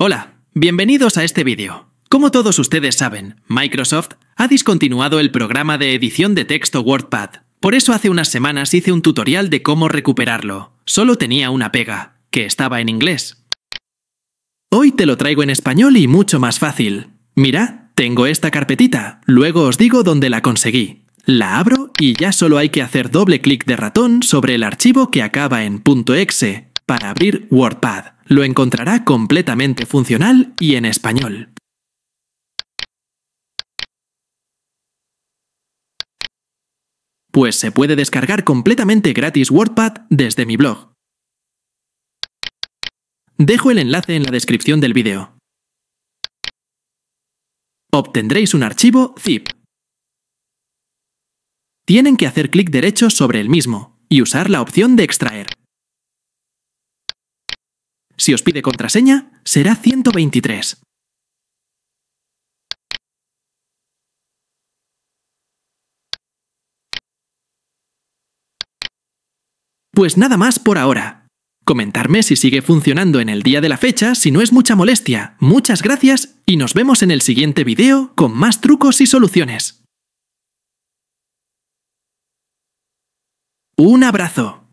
Hola, bienvenidos a este vídeo. Como todos ustedes saben, Microsoft ha discontinuado el programa de edición de texto WordPad. Por eso hace unas semanas hice un tutorial de cómo recuperarlo. Solo tenía una pega, que estaba en inglés. Hoy te lo traigo en español y mucho más fácil. Mira, tengo esta carpetita, luego os digo dónde la conseguí. La abro y ya solo hay que hacer doble clic de ratón sobre el archivo que acaba en .exe para abrir WordPad. Lo encontrará completamente funcional y en español. Pues se puede descargar completamente gratis WordPad desde mi blog. Dejo el enlace en la descripción del vídeo. Obtendréis un archivo zip. Tienen que hacer clic derecho sobre el mismo y usar la opción de extraer. Si os pide contraseña, será 123. Pues nada más por ahora. Comentarme si sigue funcionando en el día de la fecha, si no es mucha molestia. Muchas gracias y nos vemos en el siguiente video con más trucos y soluciones. Un abrazo.